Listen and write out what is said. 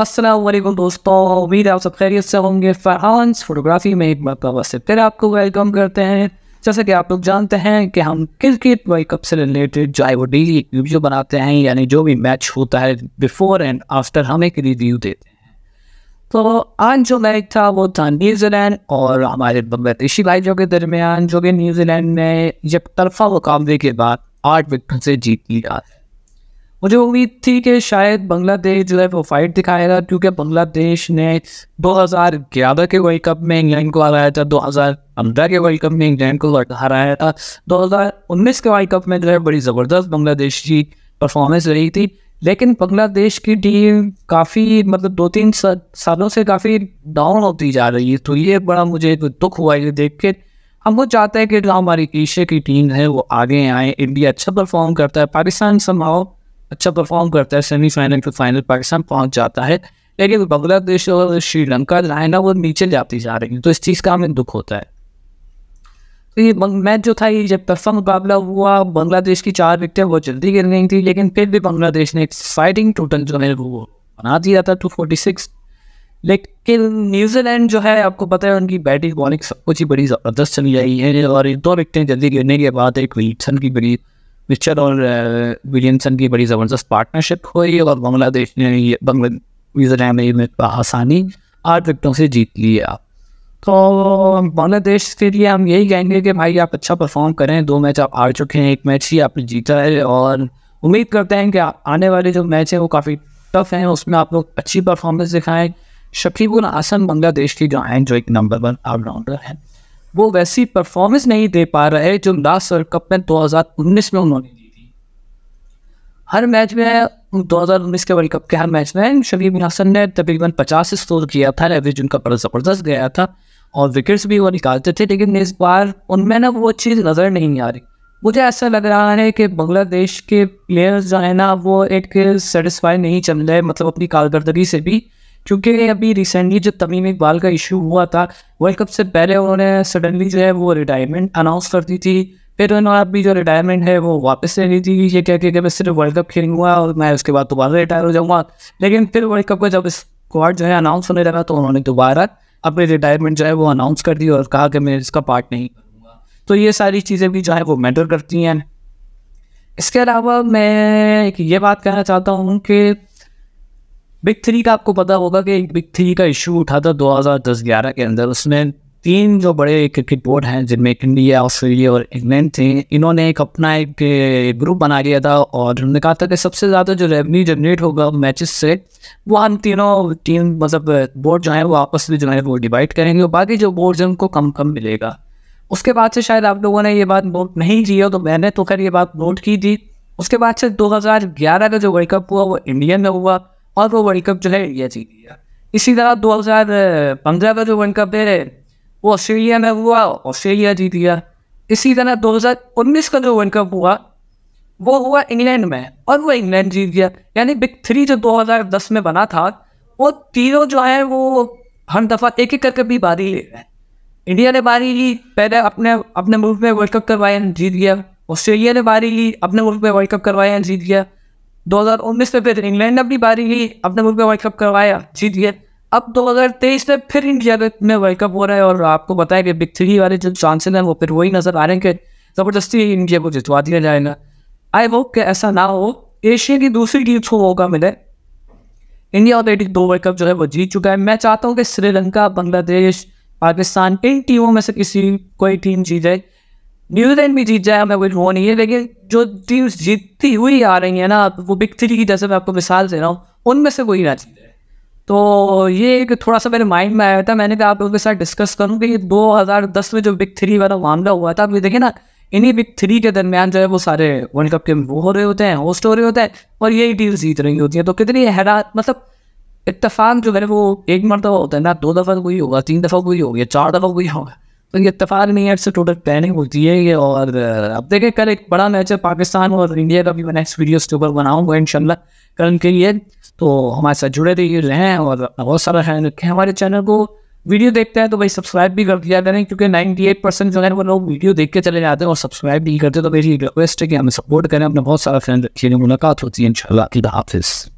असलम दोस्तों उम्मीद आप सब खैरियत से होंगे फरहानस फोटोग्राफी में एक मरतबा से फिर आपको वेलकम करते हैं जैसे कि आप लोग जानते हैं कि हम क्रिकेट वर्ल्ड कप से रिलेटेड चाहे वो डेली एक वीडियो बनाते हैं यानी जो भी मैच होता है बिफोर एंड आफ्टर हम एक रिव्यू देते हैं तो आज जो मैच था वो था न्यूजीलैंड और हमारे भाई भाइयों के दरमियान जो कि न्यूजीलैंड ने जब तरफा मुकाबले के बाद आठ विकेट से जीत लिया है मुझे उम्मीद थी कि शायद बांग्लादेश जो है वो फाइट दिखाएगा क्योंकि बांग्लादेश ने 2011 के वर्ल्ड कप में इंग्लैंड को हराया था 2015 के वर्ल्ड कप में इंग्लैंड को हराया था 2019 के वर्ल्ड कप में जो है बड़ी ज़बरदस्त बांग्लादेश की परफॉर्मेंस रही थी लेकिन बांग्लादेश की टीम काफ़ी मतलब दो तीन सालों से काफ़ी डाउन होती जा रही है तो ये बड़ा मुझे दुख हुआ ये देख के हम वो चाहते हैं कि जो हमारी एशिया की टीम है वो आगे आए इंडिया अच्छा परफॉर्म करता है पाकिस्तान समाओ अच्छा परफॉर्म करता है सेमीफाइनल टू फाइनल पाकिस्तान पहुंच जाता है लेकिन बांग्लादेश और श्रीलंका लाइन वो नीचे जाती जा रही है तो इस चीज़ का हमें दुख होता है तो ये मैच जो था ये जब टफा मुकाबला हुआ बांग्लादेश की चार विकटें वो जल्दी गिर गई थी लेकिन फिर भी बांग्लादेश ने एक फाइटिंग टोटल जो है वो बना दिया था टू फोर्टी सिक्स लेकिन न्यूजीलैंड जो है आपको पता है उनकी बैटिंग बॉलिंग सब कुछ ही बड़ी ज़बरदस्त चली आई है और दो विकटें जल्दी गिरने के बाद एक विल्सन की बड़ी मिचर और विलियमसन uh, की बड़ी ज़बरदस्त पार्टनरशिप हुई और बांग्लादेश ने ये में आसानी आठ विकटों से जीत लिया तो बांग्लादेश के लिए हम यही कहेंगे कि भाई आप अच्छा परफॉर्म करें दो मैच आप हार चुके हैं एक मैच ही आपने जीता है और उम्मीद करते हैं कि आने वाले जो मैच हैं वो काफ़ी टफ हैं उसमें आप लोग अच्छी परफॉर्मेंस दिखाएं शफीबुल हसन बांग्लादेश की जो हैं जो एक नंबर वन ऑलराउंडर हैं वो वैसी परफॉर्मेंस नहीं दे पा रहे जो लास्ट वर्ल्ड कप में 2019 में उन्होंने दी थी हर मैच में 2019 के वर्ल्ड कप के हर मैच में शबीब हसन ने तकरीबन पचास स्कोर किया था एवरेज उनका बड़ा ज़बरदस्त गया था और विकेट्स भी वो निकालते थे लेकिन इस बार उनमें ना वो चीज़ नज़र नहीं आ रही मुझे ऐसा लग रहा है कि बांग्लादेश के प्लेयर्स जो है ना वो एक सेटिस्फाई नहीं चल रहे मतलब अपनी कारदगी से भी क्योंकि अभी रिसेंटली जो तमीम इकबाल का इशू हुआ था वर्ल्ड कप से पहले उन्होंने सडनली जो है वो रिटायरमेंट अनाउंस कर दी थी फिर उन्होंने अभी जो रिटायरमेंट है वो वापस ले ली थी ये कह के मैं सिर्फ वर्ल्ड कप खेलूंगा और मैं उसके बाद दोबारा रिटायर हो जाऊँगा लेकिन फिर वर्ल्ड कप का जब स्क्वाड जो है अनाउंस होने लगा तो उन्होंने दोबारा अपनी रिटायरमेंट जो है वो अनाउंस कर दी और कहा कि मैं इसका पार्ट नहीं करूँगा तो ये सारी चीज़ें भी जो है वो मैटर करती हैं इसके अलावा मैं एक ये बात कहना चाहता हूँ कि बिग थ्री का आपको पता होगा कि बिग थ्री का इशू उठा था 2010-11 के अंदर उसमें तीन जो बड़े क्रिकेट बोर्ड हैं जिनमें इंडिया ऑस्ट्रेलिया और इंग्लैंड थे इन्होंने एक अपना एक ग्रुप बना लिया था और उन्होंने कहा था कि सबसे ज़्यादा जो रेवेन्यू जनरेट होगा मैचेस से वो हम तीनों टीम मतलब बोर्ड जो हैं वो आपस में जो है वो डिवाइड करेंगे और बाकी जो बोर्ड हैं उनको कम कम मिलेगा उसके बाद से शायद आप लोगों ने ये बात नोट नहीं की हो तो मैंने तो खैर ये बात नोट की थी उसके बाद से 2011 का जो वर्ल्ड कप हुआ वो इंडिया में हुआ और वो वर्ल्ड कप जो है इंडिया जीत लिया इसी तरह दो हज़ार पंद्रह का जो वर्ल्ड कप है वो ऑस्ट्रेलिया में हुआ ऑस्ट्रेलिया जीत लिया इसी तरह दो हज़ार उन्नीस का जो वर्ल्ड कप हुआ वो हुआ इंग्लैंड में और वो इंग्लैंड जीत गया यानी बिग थ्री जो दो हज़ार दस में बना था वो तीनों जो है वो हर दफ़ा एक एक करके भी बारी ले रहे हैं इंडिया ने बारी ली पहले अपने अपने मुल्क में वर्ल्ड कप करवाया जीत गया ऑस्ट्रेलिया ने बारी ली अपने मुल्क में वर्ल्ड कप करवाया जीत गया 2019 में फिर इंग्लैंड अपनी बारी गई अपने मुल्क में वर्ल्ड कप करवाया जीत गए अब 2023 में फिर इंडिया में वर्ल्ड कप हो रहा है और आपको बताया कि बिग थ्री वाले जो चांसेस हैं वो फिर वही नज़र आ रहे हैं कि ज़बरदस्ती इंडिया को जितवा दिया जाएगा आई होप कि ऐसा ना हो एशिया की दूसरी टीम को मौका मिले इंडिया ऑलरेडी दो वर्ल्ड कप जो है वो जीत चुका है मैं चाहता हूँ कि श्रीलंका बांग्लादेश पाकिस्तान इन टीमों में से किसी कोई टीम जीत जाए न्यूजीलैंड भी जीत जाए हमें कुछ वो नहीं है लेकिन जो टीम्स जीतती हुई आ रही है ना वो बिग थ्री की जैसे मैं आपको मिसाल दे रहा हूँ उनमें से कोई ना जीत तो ये एक थोड़ा सा मेरे माइंड में आया था मैंने कहा आप लोगों के साथ डिस्कस करूँ कि दो हज़ार दस में जो बिग थ्री वाला मामला हुआ था आप ये ना इन्हीं बिग थ्री के दरमियान जो है वो सारे वर्ल्ड कप के वो हो रहे होते हैं होस्ट हो रहे होते हैं और यही टीम जीत रही होती हैं तो कितनी हैरान मतलब इतफाक जो है वो एक मरतबा होता है ना दो दफ़ा कोई होगा तीन दफ़ा कोई होगी चार दफ़ा कोई होगा तो इतफाक नहीं है इससे टोटल प्लानिंग होती है और अब देखें कल एक बड़ा मैच है पाकिस्तान और इंडिया का भी मैं नेक्स्ट वीडियो उसके ऊपर इन इनशाला कल के लिए तो हमारे साथ जुड़े रहिए रहें और बहुत सारा ख्याल रखें हमारे चैनल को वीडियो देखते हैं तो भाई सब्सक्राइब भी कर दिया करें क्योंकि 98 परसेंट जो है वो लोग वीडियो देख के चले जाते हैं और सब्सक्राइब नहीं करते तो मेरी रिक्वेस्ट है कि हमें सपोर्ट करें अपने बहुत सारा फ्रेंड रखिए मुलाकात होती है इन शाला हाफिज़